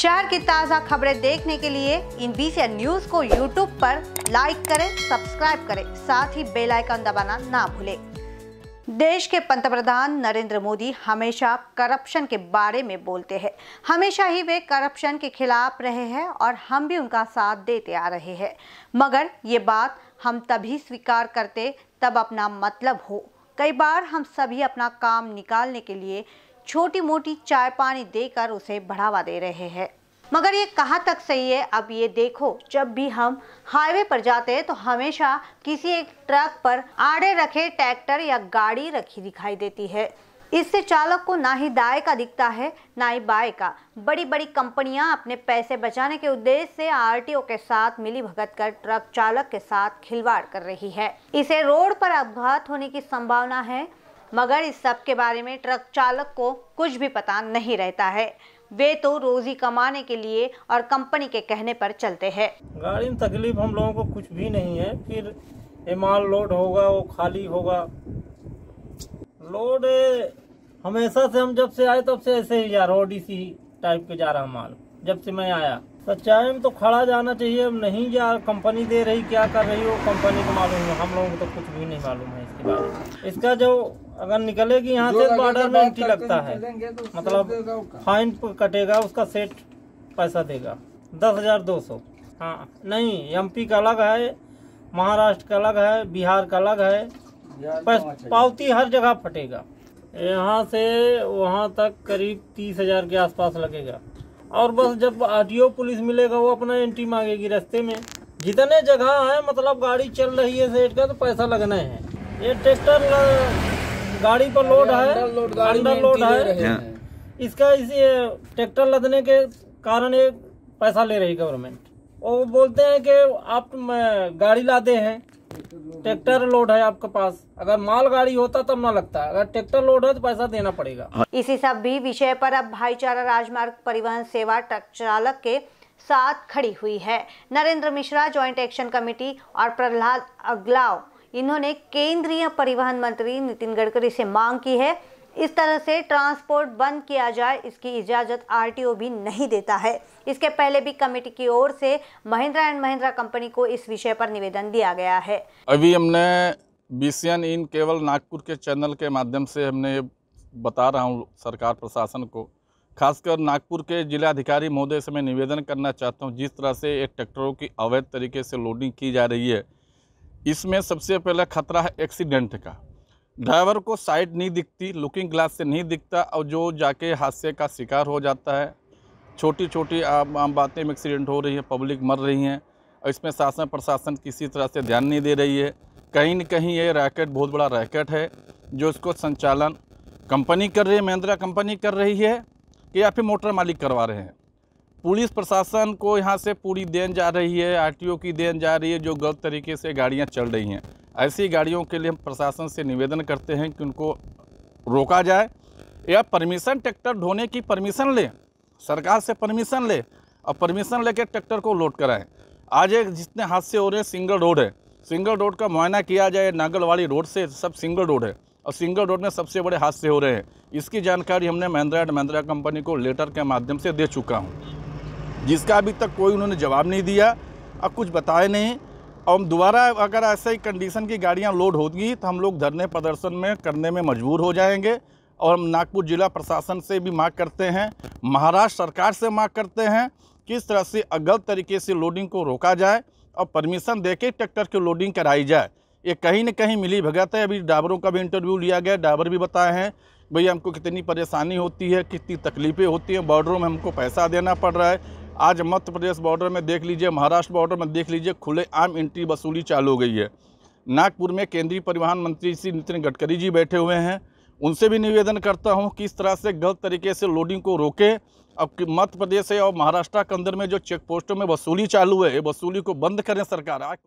शहर की ताज़ा खबरें देखने के लिए इन बीसी न्यूज को यूट्यूब पर लाइक करें सब्सक्राइब करें साथ ही बेल आइकन दबाना ना भूलें देश के पंतप्रधान नरेंद्र मोदी हमेशा करप्शन के बारे में बोलते हैं हमेशा ही वे करप्शन के खिलाफ रहे हैं और हम भी उनका साथ देते आ रहे हैं मगर ये बात हम तभी स्वीकार करते तब अपना मतलब हो कई बार हम सभी अपना काम निकालने के लिए छोटी मोटी चाय पानी देकर उसे बढ़ावा दे रहे हैं मगर ये कहाँ तक सही है अब ये देखो जब भी हम हाईवे पर जाते हैं तो हमेशा किसी एक ट्रक पर आड़े रखे ट्रैक्टर या गाड़ी रखी दिखाई देती है इससे चालक को ना ही दाए का दिखता है ना ही बाय का बड़ी बड़ी कंपनियां अपने पैसे बचाने के उद्देश्य से आरटीओ के साथ मिली भगत कर ट्रक चालक के साथ खिलवाड़ कर रही है इसे रोड पर अपघात होने की संभावना है मगर इस सब के बारे में ट्रक चालक को कुछ भी पता नहीं रहता है वे तो रोजी कमाने के लिए और कंपनी के कहने पर चलते हैं गाड़ी में तकलीफ हम लोगों को कुछ भी नहीं है फिर माल लोड होगा वो खाली होगा लोड हमेशा से हम जब से आए तब से ऐसे ही जा रहा ओडीसी टाइप के जा रहा माल जब से मैं आया सच्चाई में तो खड़ा जाना चाहिए अब नहीं जा कंपनी दे रही क्या कर रही हो कंपनी को मालूम है हम लोगों को तो कुछ भी नहीं मालूम है इसके बारे में इसका जो अगर निकलेगी यहाँ से बॉर्डर में एंट्री लगता है तो मतलब फाइन कटेगा उसका सेट पैसा देगा दस हजार दो सौ हाँ नहीं एमपी का अलग है महाराष्ट्र का अलग है बिहार का अलग है पावती हर जगह फटेगा यहाँ से वहाँ तक करीब तीस हजार के आसपास लगेगा और बस जब आरटीओ पुलिस मिलेगा वो अपना एंट्री मांगेगी रास्ते में जितने जगह है मतलब गाड़ी चल रही है सेट का तो पैसा लगना है ये ट्रैक्टर लग... गाड़ी पर तो लोड है अंडर लोड है इसका इस ट्रैक्टर लदने के कारण ये पैसा ले रही गवर्नमेंट और बोलते हैं कि आप गाड़ी लादे हैं ट्रैक्टर लोड है आपके पास अगर माल गाड़ी होता तब ना लगता अगर ट्रैक्टर लोड है तो पैसा देना पड़ेगा इसी सब भी विषय पर अब भाईचारा राजमार्ग परिवहन सेवा ट्रक चालक के साथ खड़ी हुई है Narendra Mishra joint action committee और प्रहलाद अगलाव इन्होंने केंद्रीय परिवहन मंत्री नितिन गडकरी से मांग की है इस तरह से ट्रांसपोर्ट बंद किया जाए इसकी इजाज़त आरटीओ भी नहीं देता है इसके पहले भी कमेटी की ओर से महिंद्रा एंड महिंद्रा कंपनी को इस विषय पर निवेदन दिया गया है अभी हमने बी इन केवल नागपुर के चैनल के माध्यम से हमने बता रहा हूँ सरकार प्रशासन को खासकर नागपुर के जिलाधिकारी महोदय से मैं निवेदन करना चाहता हूँ जिस तरह से एक ट्रैक्टरों की अवैध तरीके से लोडिंग की जा रही है इसमें सबसे पहला खतरा है एक्सीडेंट का ड्राइवर को साइड नहीं दिखती लुकिंग ग्लास से नहीं दिखता और जो जाके हादसे का शिकार हो जाता है छोटी छोटी आम आम बातें में एक्सीडेंट हो रही है पब्लिक मर रही हैं और इसमें शासन प्रशासन किसी तरह से ध्यान नहीं दे रही है कहीं न कहीं ये रैकेट बहुत बड़ा रैकेट है जो इसको संचालन कंपनी कर रही है महिंद्रा कंपनी कर रही है कि या फिर मोटर मालिक करवा रहे हैं पुलिस प्रशासन को यहाँ से पूरी देन जा रही है आरटीओ की देन जा रही है जो गलत तरीके से गाड़ियाँ चल रही हैं ऐसी गाड़ियों के लिए हम प्रशासन से निवेदन करते हैं कि उनको रोका जाए या परमिशन ट्रैक्टर ढोने की परमिशन लें सरकार से परमिशन ले और परमिशन लेकर ट्रैक्टर को लोड कराएं आज एक जितने हादसे हो रहे हैं सिंगल रोड है सिंगल रोड का मुआयना किया जाए नागलवाड़ी रोड से सब सिंगल रोड है और सिंगल रोड में सबसे बड़े हादसे हो रहे हैं इसकी जानकारी हमने महिंद्रा एंड महिंद्रा कंपनी को लेटर के माध्यम से दे चुका हूँ जिसका अभी तक कोई उन्होंने जवाब नहीं दिया और कुछ बताए नहीं और हम दोबारा अगर ऐसे ही कंडीशन की गाड़ियाँ लोड होगी तो हम लोग धरने प्रदर्शन में करने में मजबूर हो जाएंगे और हम नागपुर जिला प्रशासन से भी मांग करते हैं महाराष्ट्र सरकार से मांग करते हैं किस तरह से गलत तरीके से लोडिंग को रोका जाए और परमिशन दे के ट्रैक्टर की लोडिंग कराई जाए ये कहीं ना कहीं मिली भगत है अभी ड्राइवरों का भी इंटरव्यू लिया गया ड्राइवर भी बताए हैं भैया हमको कितनी परेशानी होती है कितनी तकलीफ़ें होती हैं बॉर्डरों में हमको पैसा देना पड़ रहा है आज मध्य प्रदेश बॉर्डर में देख लीजिए महाराष्ट्र बॉर्डर में देख लीजिए खुले आम एंट्री वसूली चालू हो गई है नागपुर में केंद्रीय परिवहन मंत्री श्री नितिन गडकरी जी बैठे हुए हैं उनसे भी निवेदन करता हूं कि इस तरह से गलत तरीके से लोडिंग को रोके अब मध्य प्रदेश और महाराष्ट्र के अंदर में जो चेक पोस्टों में वसूली चालू है वसूली को बंद करें सरकार